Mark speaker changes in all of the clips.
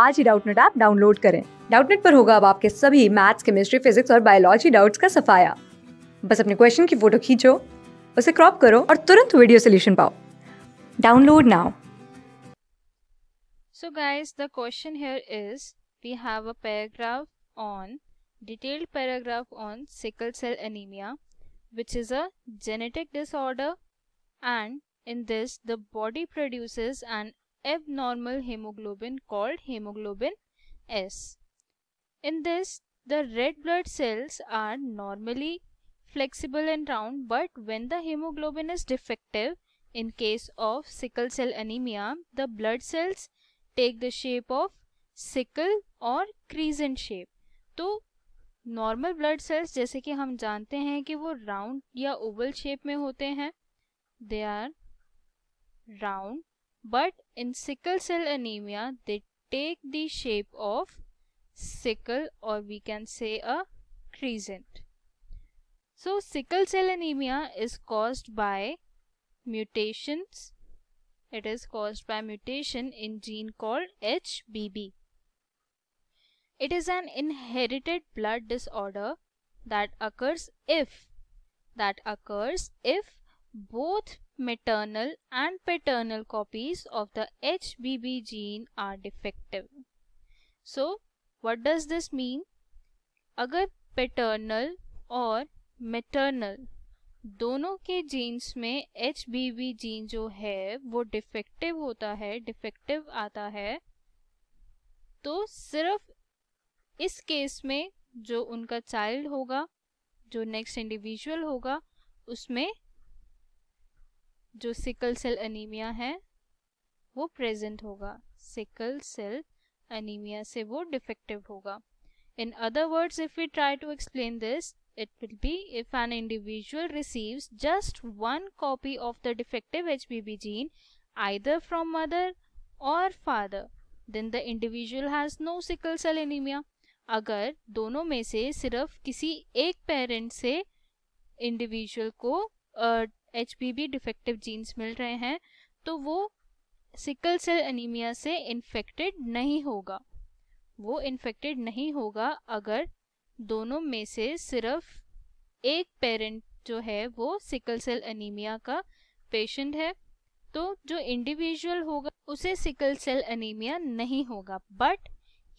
Speaker 1: आज ही Doubtnut app download करें डाउटनेट पर होगा अब आपके सभी मैथ्स केमिस्ट्री फिजिक्स और बायोलॉजी डाउट्स का सफाया बस अपने क्वेश्चन की फोटो खींचो उसे क्रॉप करो और तुरंत वीडियो सोल्यूशन पाओ download now So guys, the question here is, we have a paragraph on, detailed paragraph on sickle cell anemia, which is a genetic disorder and in this the body produces an abnormal hemoglobin called hemoglobin S. In this, the red blood cells are normally flexible and round, but when the hemoglobin is defective, in case of sickle cell anemia, the blood cells take the shape of sickle or crescent shape. तो normal blood cells जैसे कि हम जानते हैं कि वो round या oval shape में होते हैं they are round But in sickle cell anemia, they take the shape of sickle or we can say a crescent. So sickle cell anemia is caused by mutations. It is caused by mutation in gene called HBB. It is an inherited blood disorder that occurs if that occurs if Both maternal and paternal copies of the HBB gene are defective. So, what does this mean? अगर paternal और maternal दोनों के genes में HBB gene जो है वो defective होता है defective आता है तो सिर्फ इस केस में जो उनका चाइल्ड होगा जो नेक्स्ट इंडिविजुअल होगा उसमें जो सिकल सेल अनीमिया है वो प्रेजेंट होगा सिकल सेल अनीमिया से वो डिफेक्टिव होगा in other words if you try to explain this it will be if an individual receives just one copy of the defective H B B gene either from mother और father then the individual has no sickle cell anaemia अगर दोनों में से सिर्फ किसी एक parent से individual को एच डिफेक्टिव जीन्स मिल रहे हैं तो वो सिकल सेल एनीमिया से इन्फेक्टेड नहीं होगा वो इन्फेक्टेड नहीं होगा अगर दोनों में से सिर्फ एक पेरेंट जो है वो सिकल सेल एनीमिया का पेशेंट है तो जो इंडिविजुअल होगा उसे सिकल सेल एनीमिया नहीं होगा but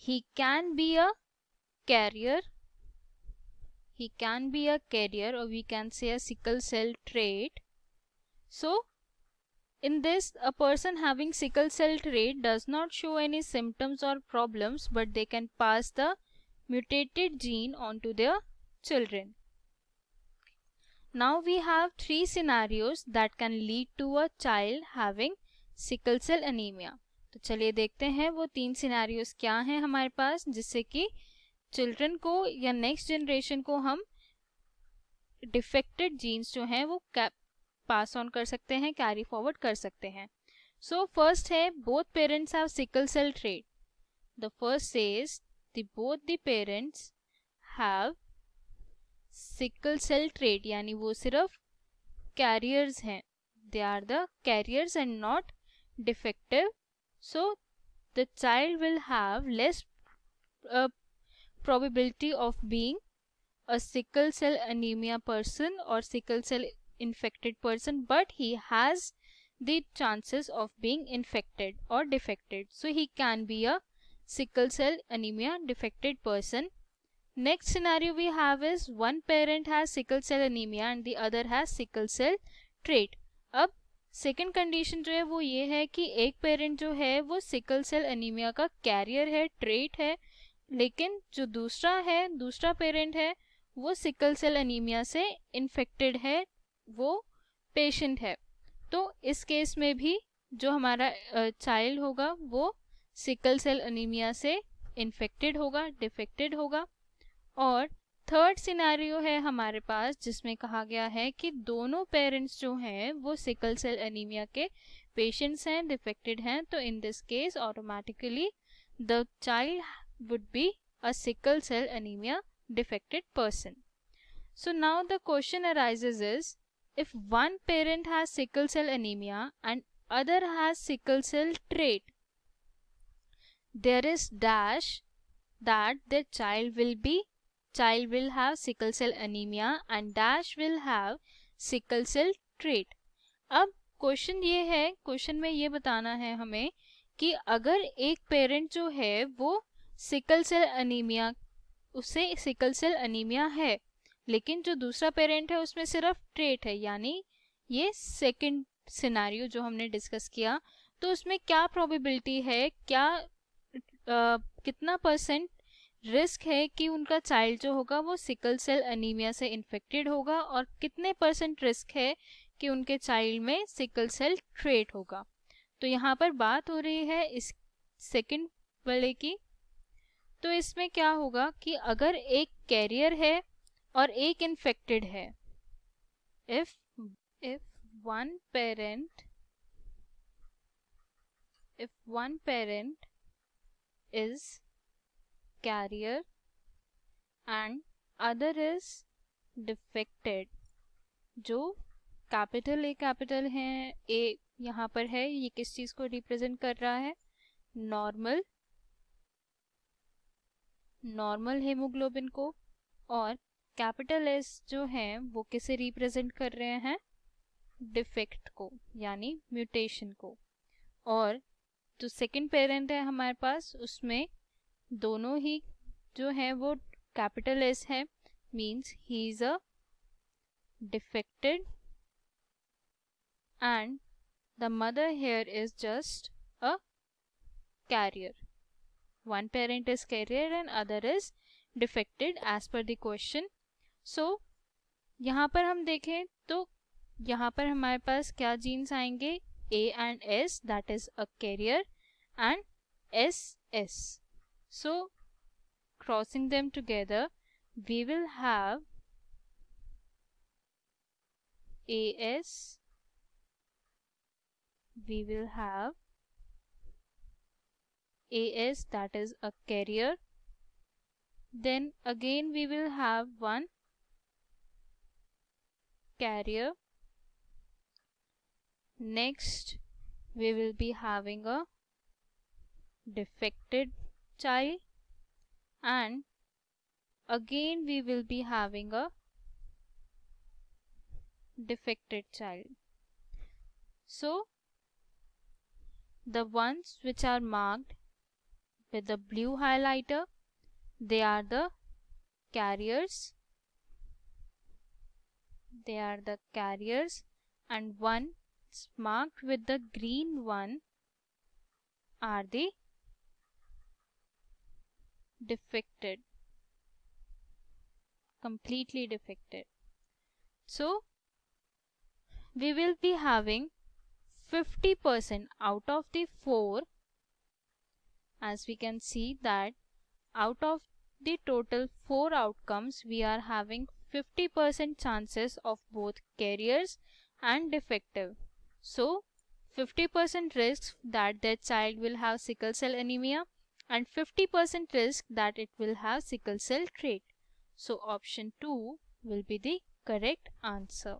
Speaker 1: he can be a carrier he can be a carrier और we can say a sickle cell trait So, in this, a person having sickle cell trait does not show any symptoms or problems, but they can pass the mutated gene on to their children. Now we have three scenarios that can lead to a child having sickle cell anemia. to तो चलिए देखते हैं वो तीन scenarios क्या हैं हमारे पास जिससे कि चिल्ड्रन को या नेक्स्ट जनरेशन को हम डिफेक्टेड जीन्स जो हैं वो पास ऑन कर सकते हैं कैरी फॉरवर्ड कर सकते हैं सो फर्स्ट है both parents have sickle cell trait the first is the both the parents have sickle cell trait यानी वो सिर्फ कैरियर्स हैं they are the carriers and not defective so the child will have less probability of being a sickle cell anemia person और sickle cell infected person but he has the chances of being infected or defected so he can be a sickle cell anemia defected person next scenario we have is one parent has sickle cell anemia and the other has sickle cell trait ab second condition jo hai wo ye hai ki ek parent jo hai wo sickle cell anemia ka carrier hai trait hai lekin jo dusra hai dusra parent hai wo sickle cell anemia se infected hai वो patient है तो इस case में भी जो हमारा child होगा वो सिकल सेल अनीमिया से इन्फेक्टेड होगा डिफेक्टेड होगा और थर्ड सिनारियो है हमारे पास जिसमें कहा गया है कि दोनों पेरेंट्स जो हैं वो सिकल सेल अनीमिया के पेशेंट्स हैं डिफेक्टेड हैं तो in this case automatically the child would be a sickle cell anemia defected person so now the question arises is if one parent has sickle cell anemia and other has sickle cell trait there is dash that the child will be child will have sickle cell anemia and dash will have sickle cell trait ab question ye hai question mein ye batana hai hame ki agar ek parent jo hai wo sickle cell anemia उसे sickle cell anemia है लेकिन जो दूसरा parent है उसमें सिर्फ trait है यानी ये सेकंड सिनारियो जो हमने डिस्कस किया तो उसमें क्या प्रोबेबिलिटी है क्या आ, कितना परसेंट रिस्क है कि उनका चाइल्ड जो होगा वो सिकल सेल अनीमिया से इन्फेक्टेड होगा और कितने परसेंट रिस्क है कि उनके चाइल्ड में सिकल सेल ट्रेट होगा तो यहाँ पर बात हो रही है इस सेकंड वाले की तो इसमें क्या होगा कि अगर एक कैरियर है और एक इन्फेक्टेड है if if one parent if one parent is carrier and other is defected जो कैपिटल ए कैपिटल है ए यहाँ पर है ये किस चीज को रिप्रेजेंट कर रहा है नॉर्मल नॉर्मल हेमोग्लोबिन को और कैपिटल एस जो है वो किसे रिप्रेजेंट कर रहे हैं डिफेक्ट को यानी म्यूटेशन को और जो सेकंड पेरेंट है हमारे पास उसमें दोनों ही जो है वो कैपिटल एस है means he is a defected and the mother here is just a carrier one parent is carrier and other is defected as per the question so so, यहाँ पर हम देखें तो यहाँ पर हमारे पास क्या जीन्स आएंगे A and S that is a carrier and S S so crossing them together we will have A S we will have A S that is a carrier then again we will have one carrier next we will be having a defected child and again we will be having a defected child so the ones which are marked with the blue highlighter they are the carriers they are the carriers and one marked with the green one are they defected completely defected so we will be having 50% out of the 4 as we can see that out of the total 4 outcomes we are having 50% chances of both carriers and defective. So 50% risk that their child will have sickle cell anemia and 50% risk that it will have sickle cell trait. So option 2 will be the correct answer.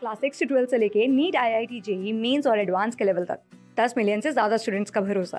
Speaker 1: Class six से twelfth से लेके need IIT JEE means or advanced और advance के level तक 10 students से